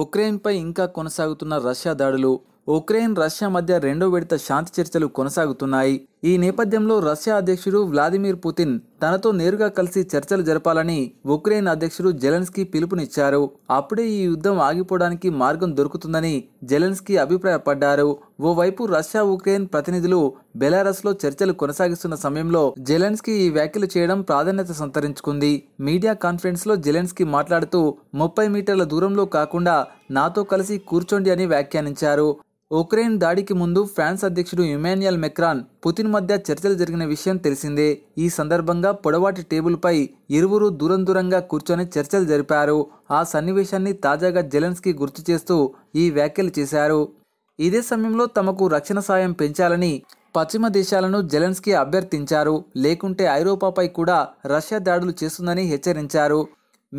ఉక్రెయిన్పై ఇంకా కొనసాగుతున్న రష్యా దాడులు ఉక్రెయిన్ రష్యా మధ్య రెండో విడత శాంతి చర్చలు కొనసాగుతున్నాయి ఈ నేపథ్యంలో రష్యా అధ్యక్షుడు వ్లాదిమిర్ పుతిన్ తనతో నేరుగా కలిసి చర్చలు జరపాలని ఉక్రెయిన్ అధ్యక్షుడు జెలెన్స్కీ పిలుపునిచ్చారు అప్పుడే ఈ యుద్ధం ఆగిపోవడానికి మార్గం దొరుకుతుందని జెలెన్స్కీ అభిప్రాయపడ్డారు ఓవైపు రష్యా ఉక్రెయిన్ ప్రతినిధులు బెలారస్లో చర్చలు కొనసాగిస్తున్న సమయంలో జెలెన్స్కీ ఈ వ్యాఖ్యలు చేయడం ప్రాధాన్యత సంతరించుకుంది మీడియా కాన్ఫరెన్స్లో జెలెన్స్కీ మాట్లాడుతూ ముప్పై మీటర్ల దూరంలో కాకుండా నాతో కలిసి కూర్చోండి అని వ్యాఖ్యానించారు ఉక్రెయిన్ దాడికి ముందు ఫ్రాన్స్ అధ్యక్షుడు ఇమాన్యుయల్ మెక్రాన్ పుతిన్ మధ్య చర్చలు జరిగిన విషయం తెలిసిందే ఈ సందర్భంగా పొడవాటి టేబుల్పై ఇరువురు దూరం దూరంగా కూర్చొని చర్చలు జరిపారు ఆ సన్నివేశాన్ని తాజాగా జెలెన్స్కీ గుర్తు చేస్తూ ఈ వ్యాఖ్యలు చేశారు ఇదే సమయంలో తమకు రక్షణ సాయం పెంచాలని పశ్చిమ దేశాలను జెలెన్స్కీ అభ్యర్థించారు లేకుంటే ఐరోపాపై కూడా రష్యా దాడులు చేస్తుందని హెచ్చరించారు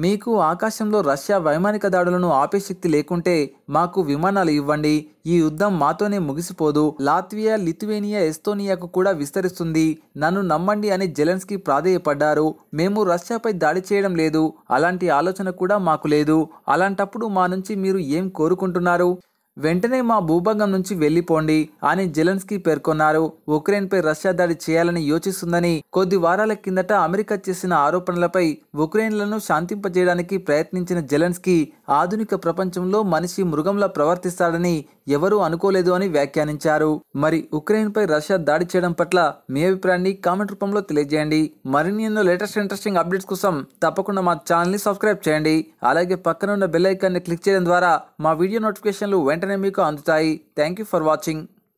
మీకు ఆకాశంలో రష్యా వైమానిక దాడులను ఆపే శక్తి లేకుంటే మాకు విమానాలు ఇవ్వండి ఈ యుద్ధం మాతోనే ముగిసిపోదు లాత్వియా లిథువేనియా ఎస్తోనియాకు కూడా విస్తరిస్తుంది నన్ను నమ్మండి అని జెలెన్స్కీ ప్రాధేయపడ్డారు మేము రష్యాపై దాడి చేయడం లేదు అలాంటి ఆలోచన కూడా మాకు లేదు అలాంటప్పుడు మా నుంచి మీరు ఏం కోరుకుంటున్నారు వెంటనే మా భూభాగం నుంచి వెళ్లిపోండి అని జెలెన్స్కీ పేర్కొన్నారు ఉక్రెయిన్పై రష్యా దాడి చేయాలని యోచిస్తుందని కొద్ది వారాల కిందట అమెరికా చేసిన ఆరోపణలపై ఉక్రెయిన్లను శాంతింపజేయడానికి ప్రయత్నించిన జెలెన్స్కీ ఆధునిక ప్రపంచంలో మనిషి మృగంలా ప్రవర్తిస్తాడని ఎవరూ అనుకోలేదు అని వ్యాఖ్యానించారు మరి ఉక్రెయిన్పై రష్యా దాడి చేయడం పట్ల మీ అభిప్రాయాన్ని కామెంట్ రూపంలో తెలియజేయండి మరిన్ని ఎన్నో లేటెస్ట్ ఇంట్రెస్టింగ్ అప్డేట్స్ కోసం తప్పకుండా మా ఛానల్ని సబ్స్క్రైబ్ చేయండి అలాగే పక్కన ఉన్న బెల్ ఐకాన్ని క్లిక్ చేయడం ద్వారా మా వీడియో నోటిఫికేషన్లు వెంటనే మీకు అందుతాయి థ్యాంక్ యూ ఫర్ వాచింగ్